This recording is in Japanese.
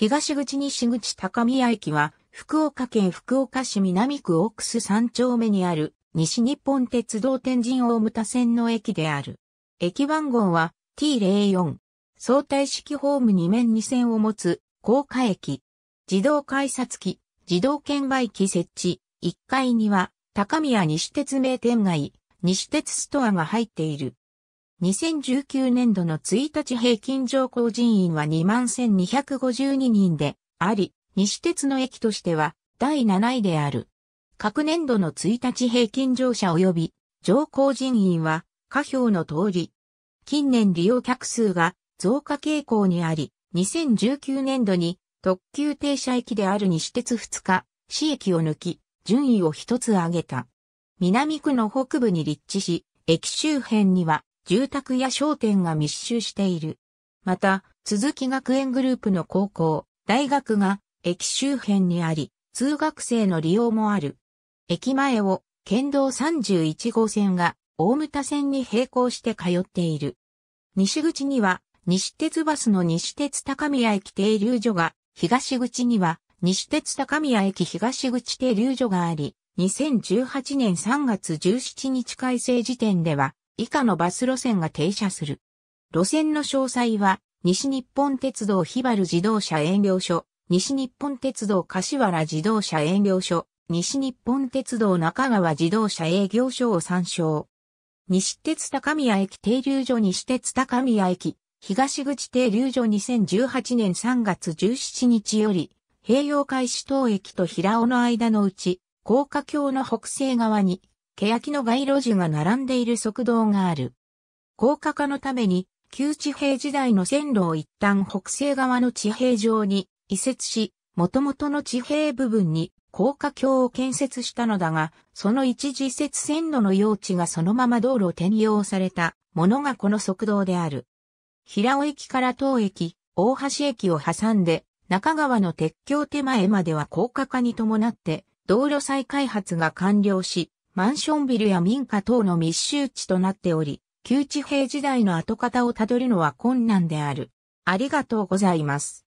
東口西口高宮駅は、福岡県福岡市南区オークス3丁目にある、西日本鉄道天神大牟田線の駅である。駅番号は T04。相対式ホーム2面2線を持つ、高架駅。自動改札機、自動券売機設置。1階には、高宮西鉄名店街、西鉄ストアが入っている。2019年度の1日平均乗降人員は21,252人であり、西鉄の駅としては第7位である。各年度の1日平均乗車及び乗降人員は下表の通り。近年利用客数が増加傾向にあり、2019年度に特急停車駅である西鉄2日、市駅を抜き、順位を一つ上げた。南区の北部に立地し、駅周辺には住宅や商店が密集している。また、鈴木学園グループの高校、大学が駅周辺にあり、通学生の利用もある。駅前を県道31号線が大牟田線に並行して通っている。西口には西鉄バスの西鉄高宮駅停留所が、東口には西鉄高宮駅東口停留所があり、2018年3月17日改正時点では以下のバス路線が停車する。路線の詳細は、西日本鉄道日原自動車営業所、西日本鉄道柏原自動車営業所、西日本鉄道中川自動車営業所を参照。西鉄高宮駅停留所西鉄高宮駅、東口停留所2018年3月17日より、併用開始等駅と平尾の間のうち、高架橋の北西側に、欅の街路樹が並んでいる側道がある。高架化のために、旧地平時代の線路を一旦北西側の地平上に移設し、元々の地平部分に高架橋を建設したのだが、その一時移設線路の用地がそのまま道路転用されたものがこの側道である。平尾駅から当駅、大橋駅を挟んで、中川の鉄橋手前までは高架化に伴って、道路再開発が完了し、マンションビルや民家等の密集地となっており、旧地平時代の跡形をたどるのは困難である。ありがとうございます。